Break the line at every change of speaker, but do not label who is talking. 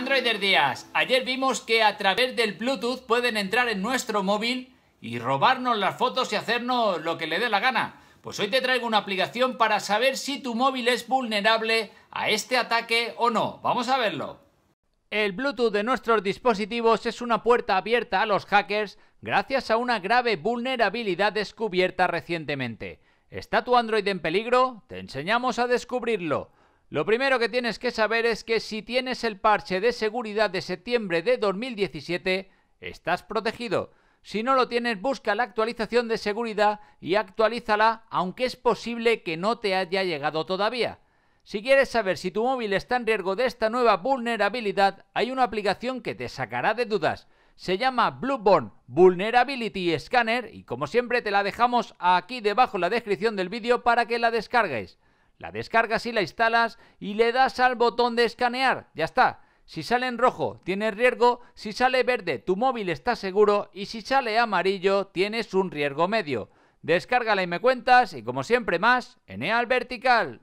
Androider Díaz. Ayer vimos que a través del Bluetooth pueden entrar en nuestro móvil y robarnos las fotos y hacernos lo que le dé la gana. Pues hoy te traigo una aplicación para saber si tu móvil es vulnerable a este ataque o no. Vamos a verlo. El Bluetooth de nuestros dispositivos es una puerta abierta a los hackers gracias a una grave vulnerabilidad descubierta recientemente. ¿Está tu Android en peligro? Te enseñamos a descubrirlo. Lo primero que tienes que saber es que si tienes el parche de seguridad de septiembre de 2017, estás protegido. Si no lo tienes, busca la actualización de seguridad y actualízala, aunque es posible que no te haya llegado todavía. Si quieres saber si tu móvil está en riesgo de esta nueva vulnerabilidad, hay una aplicación que te sacará de dudas. Se llama Blueborn Vulnerability Scanner y como siempre te la dejamos aquí debajo en la descripción del vídeo para que la descargues. La descargas y la instalas y le das al botón de escanear. Ya está. Si sale en rojo, tienes riesgo. Si sale verde, tu móvil está seguro. Y si sale amarillo, tienes un riesgo medio. Descárgala y me cuentas. Y como siempre más, en Eneal Vertical.